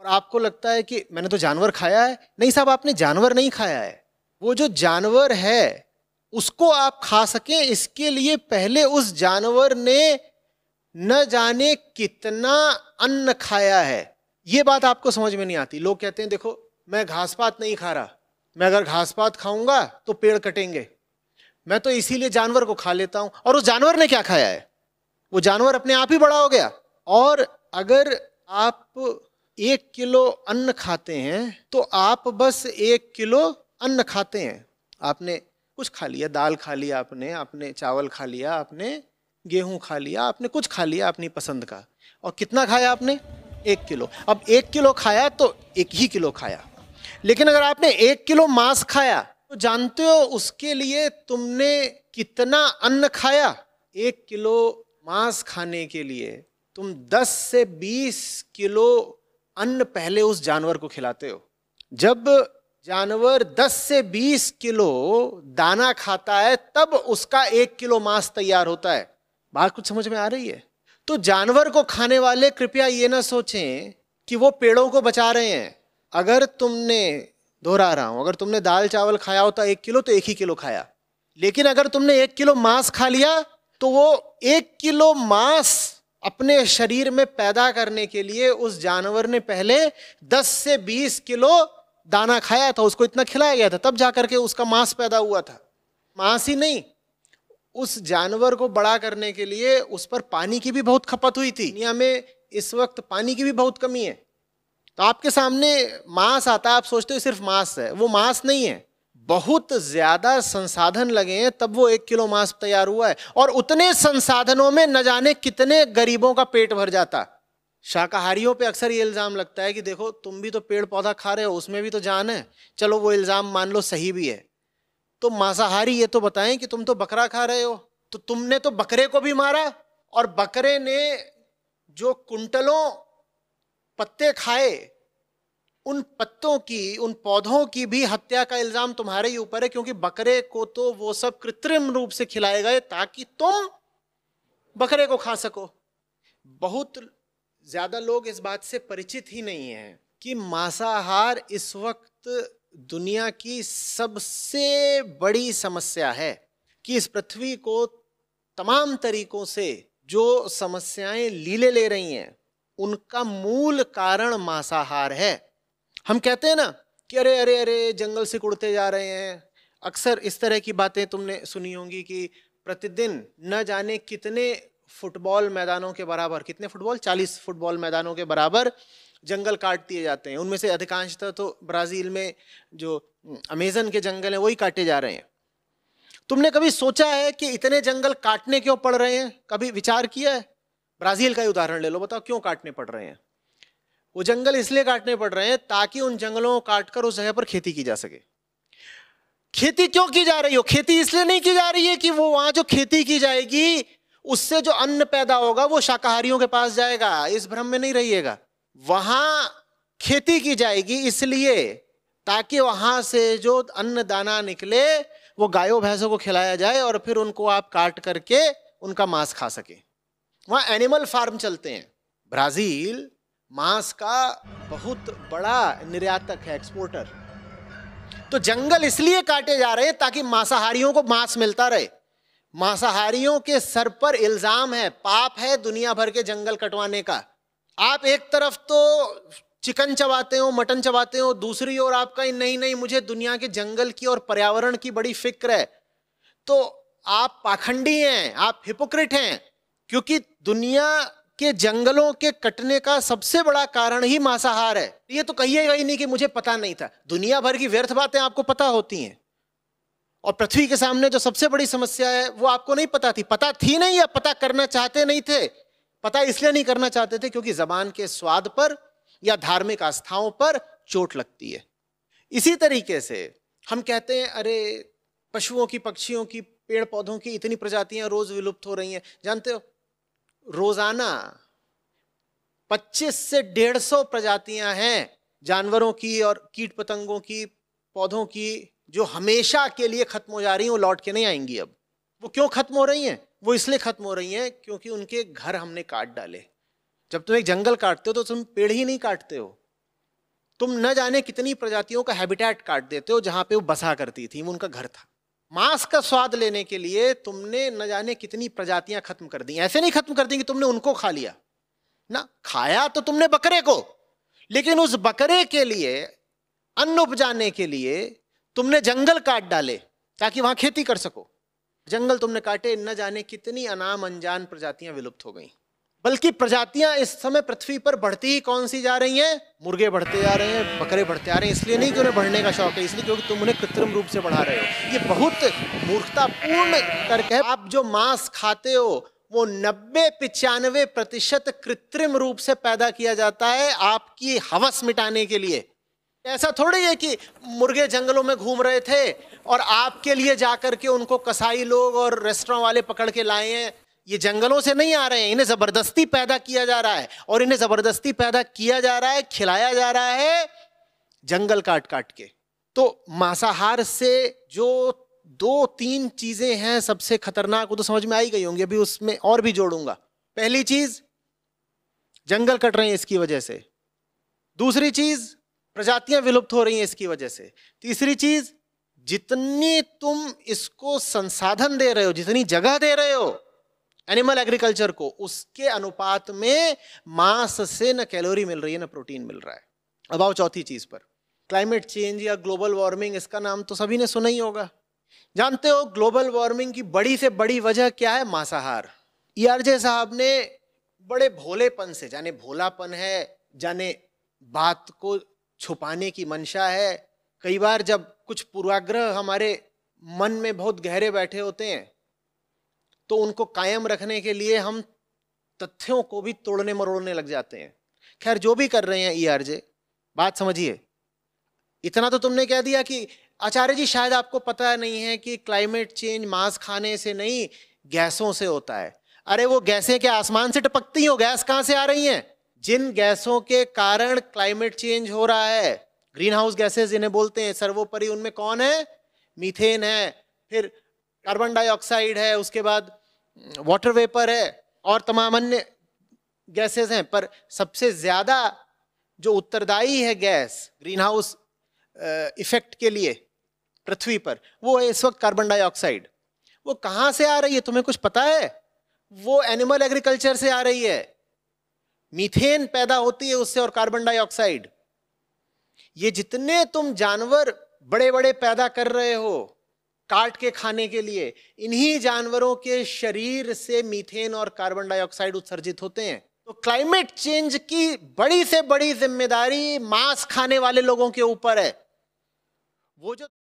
और आपको लगता है कि मैंने तो जानवर खाया है नहीं साहब आपने जानवर नहीं खाया है वो जो जानवर है उसको आप खा सकें इसके लिए पहले उस जानवर ने न जाने कितना अन्न खाया है ये बात आपको समझ में नहीं आती लोग कहते हैं देखो मैं घास पात नहीं खा रहा मैं अगर घास पात खाऊंगा तो पेड़ कटेंगे मैं तो इसीलिए जानवर को खा लेता हूं और उस जानवर ने क्या खाया है वो जानवर अपने आप ही बड़ा हो गया और अगर आप एक किलो अन्न खाते हैं तो आप बस एक किलो अन्न खाते हैं आपने कुछ खा लिया दाल खा लिया आपने आपने चावल खा लिया आपने गेहूं खा लिया आपने कुछ खा लिया अपनी पसंद का और कितना खाया आपने एक किलो अब एक किलो खाया तो एक ही किलो खाया लेकिन अगर आपने एक किलो मांस खाया तो जानते हो उसके लिए तुमने कितना अन्न खाया एक किलो मांस खाने के लिए तुम 10 से 20 किलो अन्न पहले उस जानवर को खिलाते हो जब जानवर 10 से 20 किलो दाना खाता है तब उसका एक किलो मांस तैयार होता है बात कुछ समझ में आ रही है तो जानवर को खाने वाले कृपया ये ना सोचें कि वो पेड़ों को बचा रहे हैं अगर तुमने दोहरा रहा हूं अगर तुमने दाल चावल खाया होता एक किलो तो एक ही किलो खाया लेकिन अगर तुमने एक किलो मांस खा लिया तो वो एक किलो मांस अपने शरीर में पैदा करने के लिए उस जानवर ने पहले 10 से 20 किलो दाना खाया था उसको इतना खिलाया गया था तब जाकर के उसका मांस पैदा हुआ था मांस ही नहीं उस जानवर को बड़ा करने के लिए उस पर पानी की भी बहुत खपत हुई थी दुनिया में इस वक्त पानी की भी बहुत कमी है तो आपके सामने मांस आता है आप सोचते हो सिर्फ मांस है वो मांस नहीं है बहुत ज्यादा संसाधन लगे हैं तब वो एक किलो मांस तैयार हुआ है और उतने संसाधनों में न जाने कितने गरीबों का पेट भर जाता शाकाहारियों पे अक्सर ये इल्ज़ाम लगता है कि देखो तुम भी तो पेड़ पौधा खा रहे हो उसमें भी तो जान है चलो वो इल्ज़ाम मान लो सही भी है तो मांसाहारी ये तो बताएं कि तुम तो बकरा खा रहे हो तो तुमने तो बकरे को भी मारा और बकरे ने जो कुंटलों पत्ते खाए उन पत्तों की उन पौधों की भी हत्या का इल्जाम तुम्हारे ही ऊपर है क्योंकि बकरे को तो वो सब कृत्रिम रूप से खिलाए गए ताकि तुम बकरे को खा सको बहुत ज्यादा लोग इस बात से परिचित ही नहीं है कि मांसाहार इस वक्त दुनिया की सबसे बड़ी समस्या है कि इस पृथ्वी को तमाम तरीकों से जो समस्याएं लीले ले रही हैं उनका मूल कारण मांसाहार है हम कहते हैं ना कि अरे अरे अरे जंगल से कुड़ते जा रहे हैं अक्सर इस तरह की बातें तुमने सुनी होंगी कि प्रतिदिन न जाने कितने फुटबॉल मैदानों के बराबर कितने फुटबॉल चालीस फुटबॉल मैदानों के बराबर जंगल काट दिए जाते हैं उनमें से अधिकांशतः तो, तो ब्राज़ील में जो अमेज़न के जंगल हैं वही काटे जा रहे हैं तुमने कभी सोचा है कि इतने जंगल काटने क्यों पड़ रहे हैं कभी विचार किया है ब्राज़ील का ही उदाहरण ले लो बताओ क्यों काटने पड़ रहे हैं वो जंगल इसलिए काटने पड़ रहे हैं ताकि उन जंगलों को काटकर उस जगह पर खेती की जा सके खेती क्यों की जा रही हो खेती इसलिए नहीं की जा रही है कि वो वहां जो खेती की जाएगी उससे जो अन्न पैदा होगा वो शाकाहारियों के पास जाएगा इस भ्रम में नहीं रहिएगा वहां खेती की जाएगी इसलिए ताकि वहां से जो अन्न दाना निकले वो गायों भैंसों को खिलाया जाए और फिर उनको आप काट करके उनका मांस खा सके वहां एनिमल फार्म चलते हैं ब्राजील मांस का बहुत बड़ा निर्यातक है एक्सपोर्टर तो जंगल इसलिए काटे जा रहे हैं ताकि मांसाहारियों को मांस मिलता रहे मांसाहारियों के सर पर इल्ज़ाम है पाप है दुनिया भर के जंगल कटवाने का आप एक तरफ तो चिकन चबाते हो मटन चबाते हो दूसरी ओर आपका नहीं नहीं मुझे दुनिया के जंगल की और पर्यावरण की बड़ी फिक्र है तो आप पाखंडी हैं आप हिपोक्रिट हैं क्योंकि दुनिया कि जंगलों के कटने का सबसे बड़ा कारण ही मांसाहार है ये तो कहिएगा ही नहीं कि मुझे पता नहीं था दुनिया भर की व्यर्थ बातें आपको पता होती हैं और पृथ्वी के सामने जो सबसे बड़ी समस्या है वो आपको नहीं पता थी पता थी नहीं या पता करना चाहते नहीं थे पता इसलिए नहीं करना चाहते थे क्योंकि जबान के स्वाद पर या धार्मिक आस्थाओं पर चोट लगती है इसी तरीके से हम कहते हैं अरे पशुओं की पक्षियों की पेड़ पौधों की इतनी प्रजातियां रोज विलुप्त हो रही हैं जानते हो रोजाना 25 से 150 प्रजातियां हैं जानवरों की और कीट पतंगों की पौधों की जो हमेशा के लिए खत्म हो जा रही हैं वो लौट के नहीं आएंगी अब वो क्यों खत्म हो रही हैं वो इसलिए खत्म हो रही हैं क्योंकि उनके घर हमने काट डाले जब तुम एक जंगल काटते हो तो तुम पेड़ ही नहीं काटते हो तुम न जाने कितनी प्रजातियों का हैबिटेट काट देते हो जहां पे वो बसा करती थी वो उनका घर था मांस का स्वाद लेने के लिए तुमने न जाने कितनी प्रजातियां खत्म कर दी ऐसे नहीं खत्म कर दी कि तुमने उनको खा लिया ना खाया तो तुमने बकरे को लेकिन उस बकरे के लिए अन्न उपजाने के लिए तुमने जंगल काट डाले ताकि वहां खेती कर सको जंगल तुमने काटे न जाने कितनी अनाम अनजान प्रजातियां विलुप्त हो गई बल्कि प्रजातियां इस समय पृथ्वी पर बढ़ती ही कौन सी जा रही हैं मुर्गे बढ़ते जा रहे हैं बकरे बढ़ते जा रहे हैं इसलिए नहीं कि उन्हें बढ़ने का शौक है इसलिए क्योंकि तुम उन्हें कृत्रिम रूप से बढ़ा रहे हो ये बहुत मूर्खतापूर्ण तर्क है आप जो मांस खाते हो वो नब्बे पिचानवे प्रतिशत कृत्रिम रूप से पैदा किया जाता है आपकी हवस मिटाने के लिए ऐसा थोड़ी है कि मुर्गे जंगलों में घूम रहे थे और आपके लिए जाकर के उनको कसाई लोग और रेस्टोरेंट वाले पकड़ के लाए हैं ये जंगलों से नहीं आ रहे हैं इन्हें ज़बरदस्ती पैदा किया जा रहा है और इन्हें ज़बरदस्ती पैदा किया जा रहा है खिलाया जा रहा है जंगल काट काट के तो मांसाहार से जो दो तीन चीज़ें हैं सबसे खतरनाक वो तो समझ में आई गई होंगी अभी उसमें और भी जोड़ूंगा पहली चीज़ जंगल कट रहे हैं इसकी वजह से दूसरी चीज़ प्रजातियां विलुप्त हो रही हैं इसकी वजह से तीसरी चीज़ जितनी तुम इसको संसाधन दे रहे हो जितनी जगह दे रहे हो एनिमल एग्रीकल्चर को उसके अनुपात में मांस से न कैलोरी मिल रही है न प्रोटीन मिल रहा है अब आओ चौथी चीज पर क्लाइमेट चेंज या ग्लोबल वार्मिंग इसका नाम तो सभी ने सुना ही होगा जानते हो ग्लोबल वार्मिंग की बड़ी से बड़ी वजह क्या है मांसाहार ईआरजे e साहब ने बड़े भोलेपन से जाने भोलापन है जाने बात को छुपाने की मंशा है कई बार जब कुछ पूर्वाग्रह हमारे मन में बहुत गहरे बैठे होते हैं तो उनको कायम रखने के लिए हम तथ्यों को भी तोड़ने मरोड़ने लग जाते हैं खैर जो भी कर रहे हैं ई e आरजे बात समझिए इतना तो तुमने कह दिया कि आचार्य जी शायद आपको पता नहीं है कि क्लाइमेट चेंज मांस खाने से नहीं गैसों से होता है अरे वो गैसें क्या आसमान से टपकती हो गैस कहाँ से आ रही हैं जिन गैसों के कारण क्लाइमेट चेंज हो रहा है ग्रीन हाउस गैसेज इन्हें बोलते हैं सर्वोपरि उनमें कौन है मीथेन है फिर कार्बन डाइऑक्साइड है उसके बाद वाटर वेपर है और तमाम अन्य गैसेस हैं पर सबसे ज़्यादा जो उत्तरदायी है गैस ग्रीन हाउस इफेक्ट के लिए पृथ्वी पर वो है इस वक्त कार्बन डाइऑक्साइड वो कहाँ से आ रही है तुम्हें कुछ पता है वो एनिमल एग्रीकल्चर से आ रही है मीथेन पैदा होती है उससे और कार्बन डाइऑक्साइड ये जितने तुम जानवर बड़े बड़े पैदा कर रहे हो काट के खाने के लिए इन्हीं जानवरों के शरीर से मीथेन और कार्बन डाइऑक्साइड उत्सर्जित होते हैं तो क्लाइमेट चेंज की बड़ी से बड़ी जिम्मेदारी मांस खाने वाले लोगों के ऊपर है वो जो